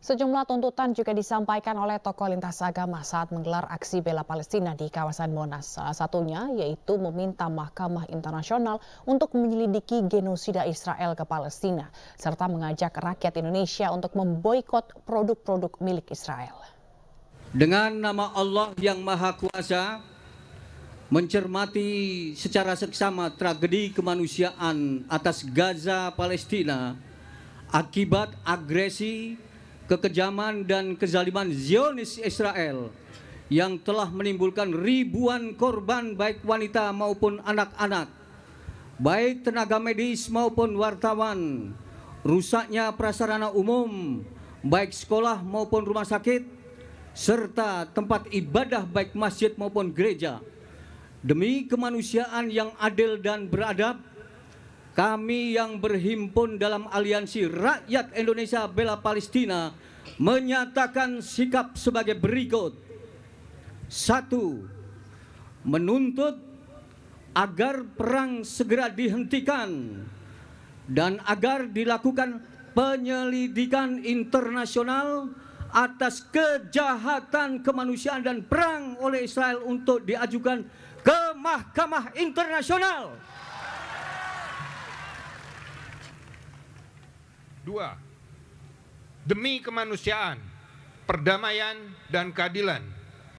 Sejumlah tuntutan juga disampaikan oleh tokoh lintas agama saat menggelar aksi bela Palestina di kawasan Monas. Salah satunya yaitu meminta Mahkamah Internasional untuk menyelidiki genosida Israel ke Palestina, serta mengajak rakyat Indonesia untuk memboikot produk-produk milik Israel. Dengan nama Allah yang Maha Kuasa, mencermati secara seksama tragedi kemanusiaan atas Gaza Palestina akibat agresi kekejaman dan kezaliman Zionis Israel yang telah menimbulkan ribuan korban baik wanita maupun anak-anak, baik tenaga medis maupun wartawan, rusaknya prasarana umum, baik sekolah maupun rumah sakit, serta tempat ibadah baik masjid maupun gereja. Demi kemanusiaan yang adil dan beradab, kami yang berhimpun dalam aliansi Rakyat Indonesia Bela Palestina menyatakan sikap sebagai berikut. Satu, menuntut agar perang segera dihentikan dan agar dilakukan penyelidikan internasional atas kejahatan kemanusiaan dan perang oleh Israel untuk diajukan ke Mahkamah Internasional. Dua, demi kemanusiaan, perdamaian, dan keadilan